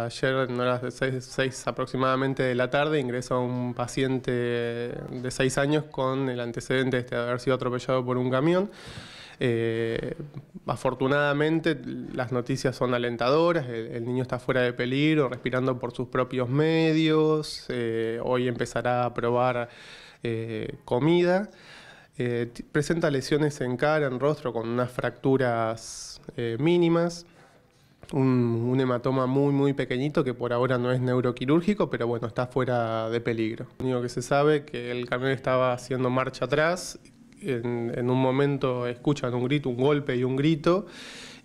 Ayer, en horas de 6, aproximadamente de la tarde, ingresó un paciente de 6 años con el antecedente de este haber sido atropellado por un camión. Eh, afortunadamente, las noticias son alentadoras: el, niño está fuera de peligro, respirando por sus propios medios. Eh, hoy empezará a probar eh, comida. presenta lesiones en cara, en rostro, con unas fracturas mínimas un, un, hematoma muy muy pequeñito que por ahora no es neuroquirúrgico, pero bueno, está fuera de peligro. Lo único que se sabe es que el camión estaba haciendo marcha atrás, en, en un momento escuchan un grito, un golpe y un grito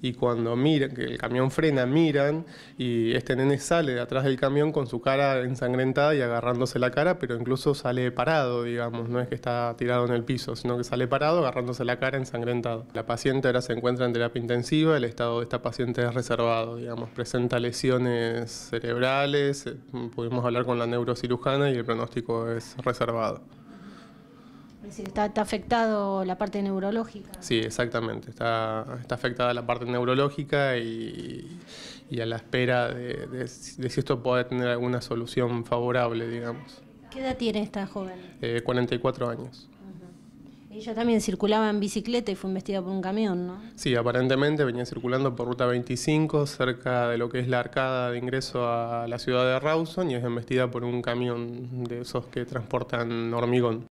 y cuando miran, que el camión frena, miran y este nene sale de atrás del camión con su cara ensangrentada y agarrándose la cara, pero incluso sale parado, digamos, no es que está tirado en el piso, sino que sale parado agarrándose la cara ensangrentado. La paciente ahora se encuentra en terapia intensiva, el estado de esta paciente es reservado, digamos, presenta lesiones cerebrales, eh, pudimos hablar con la neurocirujana y el pronóstico es reservado está, afectado la parte neurológica. Sí, exactamente. Está, está afectada la parte neurológica y, a la espera de, si esto puede tener alguna solución favorable, digamos. ¿Qué edad tiene esta joven? 44 eh, años. Ella también circulaba en bicicleta y fue embestida por un camión, ¿no? Sí, aparentemente venía circulando por ruta 25, cerca de lo que es la arcada de ingreso a la ciudad de Rawson, y es embestida por un camión de esos que transportan hormigón.